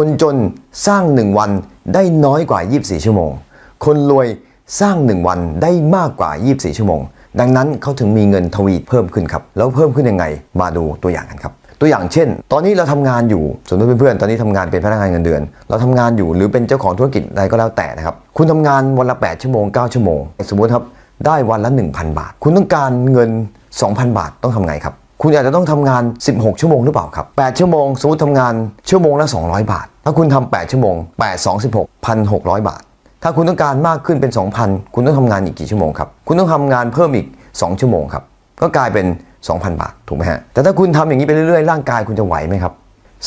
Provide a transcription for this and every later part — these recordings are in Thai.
คนจนสร้างหนึ่งวันได้น้อยกว่า 24 ชั่วโมง คนรวยสร้างหนึ่งวันได้มากกว่า 24 ชั่วโมง ดังนั้นเขาถึงมีเงินทวีเพิ่มขึ้นครับ แล้วเพิ่มขึ้นยังไง มาดูตัวอย่างกันครับ ตัวอย่างเช่น ตอนนี้เราทำงานอยู่ สมมติเพื่อนๆ ตอนนี้ทำงานเป็นพนักงานเงินเดือน เราทำงานอยู่หรือเป็นเจ้าของธุรกิจอะไรก็แล้วแต่นะครับ คุณทำงานวันละ 8 ชั่วโมง 9 ชั่วโมง สมมติครับ ได้วันละ 1,000 บาท คุณต้องการเงิน 2,000 บาท ต้องทำไงครับคุณอาจจะต้องทำงาน 16 ชั่วโมงหรือเปล่าครับ 8 ชั่วโมงสมมติทำงานชั่วโมงละ 200 บาท ถ้าคุณทำ8ชั่วโมง 8 2 6 1,600 บาท ถ้าคุณต้องการมากขึ้นเป็น 2,000 คุณต้องทำงานอีกกี่ชั่วโมงครับ คุณต้องทำงานเพิ่มอีก 2 ชั่วโมงครับ ก็กลายเป็น 2,000 บาทถูกไหมฮะ แต่ถ้าคุณทำอย่างนี้ไปเรื่อยๆ ร่างกายคุณจะไหวไหมครับ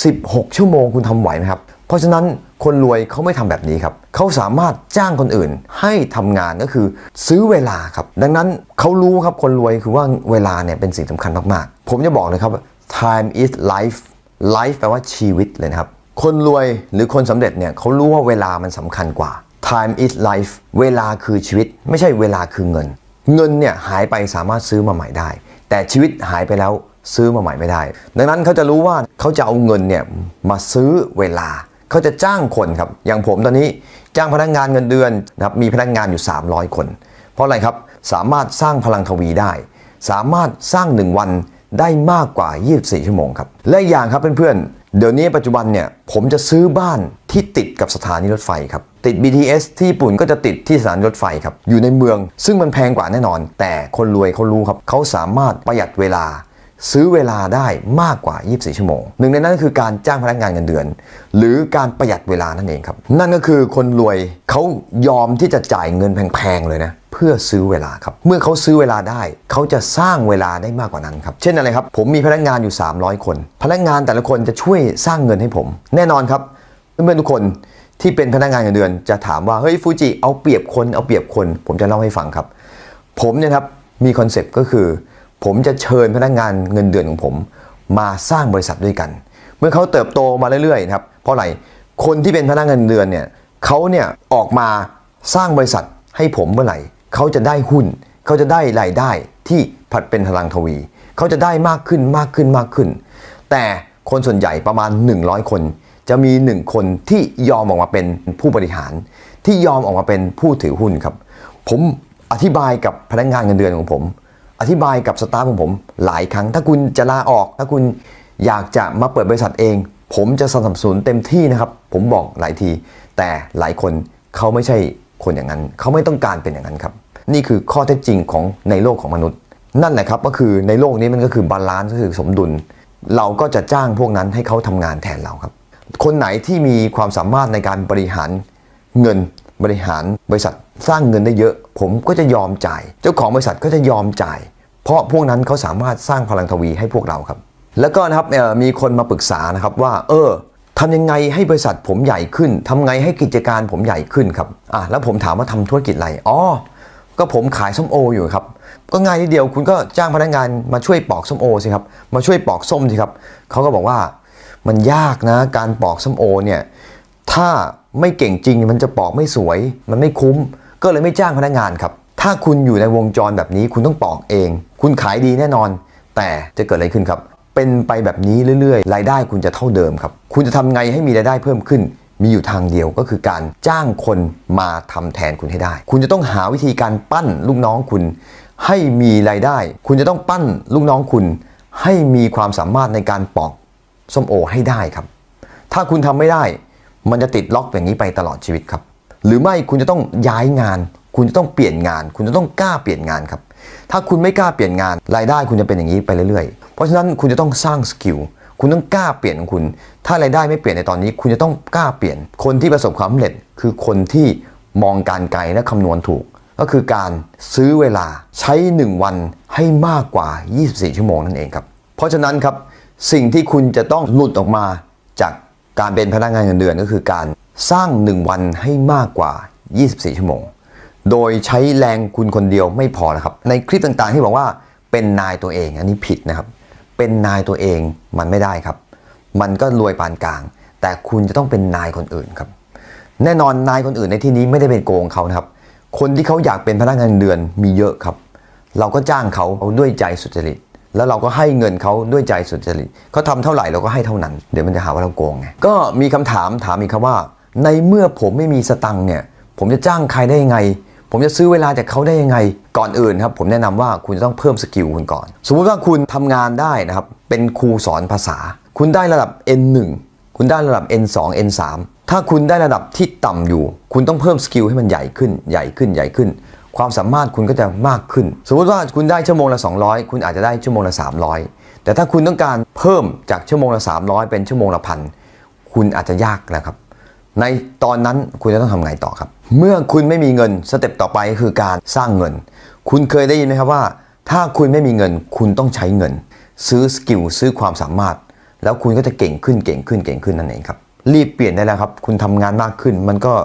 16 ชั่วโมงคุณทำไหวไหมครับเพราะฉะนั้นคนรวยเขาไม่ทำแบบนี้ครับเขาสามารถจ้างคนอื่นให้ทำงานก็คือซื้อเวลาครับ ดังนั้นเขารู้ครับคนรวยคือว่าเวลาเนี่ยเป็นสิ่งสำคัญมากๆ ผมจะบอกเลยครับ time is life life แปลว่าชีวิตเลยนะครับ คนรวยหรือคนสำเร็จเนี่ยเขารู้ว่าเวลามันสำคัญกว่า time is life เวลาคือชีวิตไม่ใช่เวลาคือเงิน เงินเนี่ยหายไปสามารถซื้อมาใหม่ได้ แต่ชีวิตหายไปแล้วซื้อมาใหม่ไม่ได้ ดังนั้นเขาจะรู้ว่าเขาจะเอาเงินเนี่ยมาซื้อเวลาเขาจะจ้างคนครับอย่างผมตอนนี้จ้างพนักงงานเงินเดือนนะครับมีพนักงงานอยู่ 300 คน เพราะอะไรครับสามารถสร้างพลังทวีได้ สามารถสร้าง 1 วันได้มากกว่า24 ชั่วโมงครับ และอย่างครับเพื่อนๆเดี๋ยวนี้ปัจจุบันเนี่ยผมจะซื้อบ้านที่ติดกับสถานีรถไฟครับ ติด BTS ที่ญี่ปุ่นก็จะติดที่สถานีรถไฟครับอยู่ในเมือง ซึ่งมันแพงกว่าแน่นอน แต่คนรวยเขารู้ครับเขาสามารถประหยัดเวลาซื้อเวลาได้มากกว่า 24 ชั่วโมงหนึ่งในนั้นก็คือการจ้างพนักงานเงินเดือน หรือการประหยัดเวลานั่นเองครับนั่นก็คือคนรวยเขายอมที่จะจ่ายเงินแพงๆ เลยนะ เพื่อซื้อเวลาครับ เมื่อเขาซื้อเวลาได้ เขาจะสร้างเวลาได้มากกว่านั้นครับ เช่นอะไรครับผมมีพนักงานอยู่ 300 คน พนักงานแต่ละคนจะช่วยสร้างเงินให้ผม แน่นอนครับเพื่อนๆทุกคนที่เป็นพนักงานเงินเดือน จะถามว่าเฮ้ยฟูจิเอาเปรียบคนเอาเปรียบคน ผมจะเล่าให้ฟังครับผมเนี่ยครับมีคอนเซปต์ก็คือผมจะเชิญพนักงานเงินเดือนของผมมาสร้างบริษัทด้วยกัน เมื่อเขาเติบโตมาเรื่อยๆครับ เพราะอะไรคนที่เป็นพนักงานเงินเดือนเนี่ย เขาเนี่ยออกมาสร้างบริษัทให้ผมเมื่อไหร่เขาจะได้หุ้น เขาจะได้รายได้ที่ผัดเป็นพลังทวี เขาจะได้มากขึ้นมากขึ้นมากขึ้น แต่คนส่วนใหญ่ประมาณ 100 คน จะมี1คนที่ยอมออกมาเป็นผู้บริหาร ที่ยอมออกมาเป็นผู้ถือหุ้นครับ ผมอธิบายกับพนักงงานเงินเดือนของผมอธิบายกับสตาฟของผมหลายครั้งถ้าคุณจะลาออก ถ้าคุณอยากจะมาเปิดบริษัทเอง ผมจะสนับสนุนเต็มที่นะครับ ผมบอกหลายที แต่หลายคนเขาไม่ใช่คนอย่างนั้น เขาไม่ต้องการเป็นอย่างนั้นครับนี่คือข้อเท็จจริงของในโลกของมนุษย์ นั่นแหละครับก็คือในโลกนี้มันก็คือบาลานซ์ก็คือสมดุล เราก็จะจ้างพวกนั้นให้เขาทำงานแทนเราครับ คนไหนที่มีความสามารถในการบริหารเงินบริหารบริษัทสร้างเงินได้เยอะ ผมก็จะยอมจ่ายเจ้าของบริษัทก็จะยอมจ่ายเพราะพวกนั้นเขาสามารถสร้างพลังทวีให้พวกเราครับ แล้วก็นะครับ มีคนมาปรึกษานะครับว่า เออทำยังไงให้บริษัทผมใหญ่ขึ้นทำไงให้กิจการผมใหญ่ขึ้นครับอ่ะแล้วผมถามว่าทำธุรกิจอะไรอ๋อก็ผมขายส้มโออยู่ครับก็ง่ายทีเดียวคุณก็จ้างพนักงานมาช่วยปอกส้มโอสิครับมาช่วยปอกส้มสิครับเขาก็บอกว่ามันยากนะการปอกส้มโอเนี่ยถ้าไม่เก่งจริงมันจะปอกไม่สวย มันไม่คุ้ม ก็เลยไม่จ้างพนักงานครับ ถ้าคุณอยู่ในวงจรแบบนี้คุณต้องปอกเอง คุณขายดีแน่นอน แต่จะเกิดอะไรขึ้นครับ เป็นไปแบบนี้เรื่อยๆ รายได้คุณจะเท่าเดิมครับ คุณจะทำไงให้มีรายได้เพิ่มขึ้น มีอยู่ทางเดียวก็คือการจ้างคนมาทำแทนคุณให้ได้ คุณจะต้องหาวิธีการปั้นลูกน้องคุณ ให้มีรายได้ คุณจะต้องปั้นลูกน้องคุณ ให้มีความสามารถในการปอกส้มโอให้ได้ครับ ถ้าคุณทำไม่ได้มันจะติดล็อกอย่างนี้ไปตลอดชีวิตครับ หรือไม่คุณจะต้องย้ายงาน คุณจะต้องเปลี่ยนงาน คุณจะต้องกล้าเปลี่ยนงานครับถ้าคุณไม่กล้าเปลี่ยนงาน รายได้คุณจะเป็นอย่างนี้ไปเรื่อย ๆ เพราะฉะนั้นคุณจะต้องสร้างสกิล คุณต้องกล้าเปลี่ยนของคุณ ถ้ารายได้ไม่เปลี่ยนในตอนนี้ คุณจะต้องกล้าเปลี่ยนคนที่ประสบความสำเร็จ คือคนที่มองการไกลและคำนวณถูก ก็คือการซื้อเวลาใช้1วันให้มากกว่า24 ชั่วโมงนั่นเองครับเพราะฉะนั้นครับสิ่งที่คุณจะต้องหลุดออกมาจากการเป็นพนักงานเงินเดือนก็คือการสร้าง1วันให้มากกว่า 24 ชั่วโมง โดยใช้แรงคุณคนเดียวไม่พอนะครับในคลิปต่างๆ ที่บอกว่าเป็นนายตัวเอง อันนี้ผิดนะครับเป็นนายตัวเองมันไม่ได้ครับ มันก็รวยปานกลาง แต่คุณจะต้องเป็นนายคนอื่นครับ แน่นอนนายคนอื่นในที่นี้ไม่ได้เป็นโกงเขานะครับ คนที่เขาอยากเป็นพนักงานเดือนมีเยอะครับ เราก็จ้างเขาด้วยใจสุจริตแล้วเราก็ให้เงินเขาด้วยใจสุจริตเขาทำเท่าไหร่เราก็ให้เท่านั้นเดี๋ยวมันจะหาว่าเราโกงไงก็มีคำถามถามอีกครับว่า ในเมื่อผมไม่มีสตังค์เนี่ยผมจะจ้างใครได้ยังไง ผมจะซื้อเวลาจากเขาได้ยังไง ก่อนอื่นครับผมแนะนำว่าคุณต้องเพิ่มสกิลคุณก่อน สมมติว่าคุณทำงานได้นะครับเป็นครูสอนภาษา คุณได้ระดับ N1 คุณได้ระดับ N2 N3 ถ้าคุณได้ระดับที่ต่ำอยู่ คุณต้องเพิ่มสกิลให้มันใหญ่ขึ้น ใหญ่ขึ้นใหญ่ขึ้นความสามารถคุณก็จะมากขึ้น สมมติว่าคุณได้ชั่วโมงละ 200 คุณอาจจะได้ชั่วโมงละ300 แต่ถ้าคุณต้องการเพิ่มจากชั่วโมงละ 300 เป็นชั่วโมงละพันคุณอาจจะยากแล้วครับ ในตอนนั้นคุณจะต้องทำไงต่อครับ เมื่อคุณไม่มีเงินสเต็ปต่อไปคือการสร้างเงินคุณเคยได้ยินไหมครับว่า ถ้าคุณไม่มีเงิน คุณต้องใช้เงิน ซื้อสกิลซื้อความสามารถ แล้วคุณก็จะเก่งขึ้นเก่งขึ้นเก่งขึ้นนั่นเองครับ รีบเปลี่ยนได้แล้วครับ คุณทำงานมากขึ้นมันก็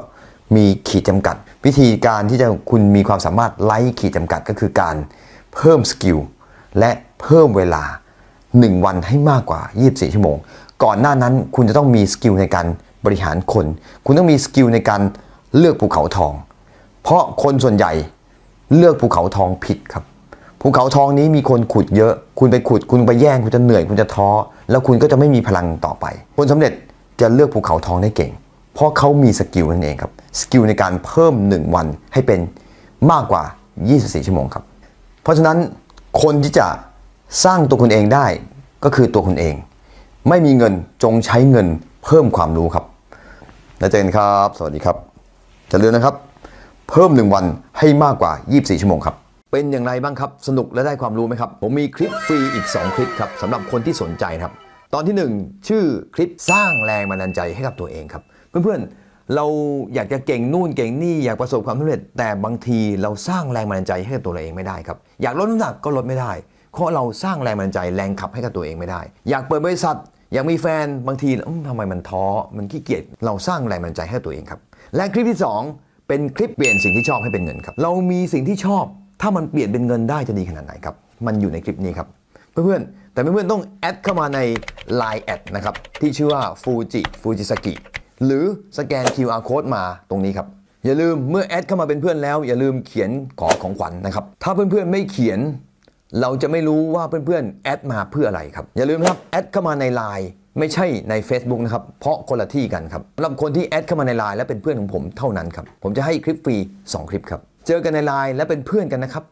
มีขีดจำกัด วิธีการที่จะคุณมีความสามารถไล่ขีดจำกัดก็คือการเพิ่มสกิลและเพิ่มเวลา 1 วันให้มากกว่า24 ชั่วโมง ก่อนหน้านั้นคุณจะต้องมีสกิลในการบริหารคน คุณต้องมีสกิลในการเลือกภูเขาทอง เพราะคนส่วนใหญ่เลือกภูเขาทองผิดครับ ภูเขาทองนี้มีคนขุดเยอะ คุณไปขุดคุณไปแย่งคุณจะเหนื่อย คุณจะท้อแล้วคุณก็จะไม่มีพลังต่อไป คนสำเร็จจะเลือกภูเขาทองได้เก่ง เพราะเขามีสกิลนั่นเองครับสกิลในการเพิ่ม 1 วันให้เป็นมากกว่า 24 ชั่วโมงครับ เพราะฉะนั้นคนที่จะสร้างตัวคุณเองได้ก็คือตัวคุณเอง ไม่มีเงินจงใช้เงินเพิ่มความรู้ครับนล้เจนครับสวัสดีครับ จะเลืมนะครับ เพิ่ม1วันให้มากกว่า 24 ชั่วโมงครับ เป็นอย่างไรบ้างครับ สนุกและได้ความรู้ไหมครับ ผมมีคลิปฟรีอีก 2 คลิปครับสำหรับคนที่สนใจครับ ตอนที่ 1 ชื่อคลิปสร้างแรงบันดาลใจให้กับตัวเองครับ เพื่อนๆเราอยากจะเก่งนู่นเก่งนี่อยากประสบความสำเร็จแต่บางทีเราสร้างแรงบันดาลใจให้กับตัวเราเองไม่ได้ครับอยากลดน้ำหนักก็ลดไม่ได้เพราะเราสร้างแรงบันดาลใจแรงขับให้กับตัวเองไม่ได้อยากเปิดบริษัทอยากมีแฟนบางทีทำไมมันท้อมันขี้เกียจเราสร้างแรงบันดาลใจให้ตัวเองครับ และคลิปที่ 2 เป็นคลิปเปลี่ยนสิ่งที่ชอบให้เป็นเงินครับเรามีสิ่งที่ชอบ ถ้ามันเปลี่ยนเป็นเงินได้จะดีขนาดไหนครับ มันอยู่ในคลิปนี้ครับเพื่อนๆแต่เพื่อนๆต้องแอดเข้ามาใน Line แอดนะครับที่ชื่อว่าฟูจิฟูจิสกิหรือสแกน QR code มาตรงนี้ครับอย่าลืมเมื่อแอดเข้ามาเป็นเพื่อนแล้ว อย่าลืมเขียนขอของขวัญนนะครับถ้าเพื่อนๆไม่เขียน เราจะไม่รู้ว่าเพื่อนๆแอดมาเพื่ออะไรครับอย่าลืมนะครับแอดเข้ามาใน Line ไม่ใช่ใน Facebook นะครับเพราะคนละที่กันครับสำหรับคนที่แอดเข้ามาใน Line และเป็นเพื่อนของผมเท่านั้นครับผมจะให้คลิปฟรี2คลิปครับเจอกันใน Line และเป็นเพื่อนกันนะครับ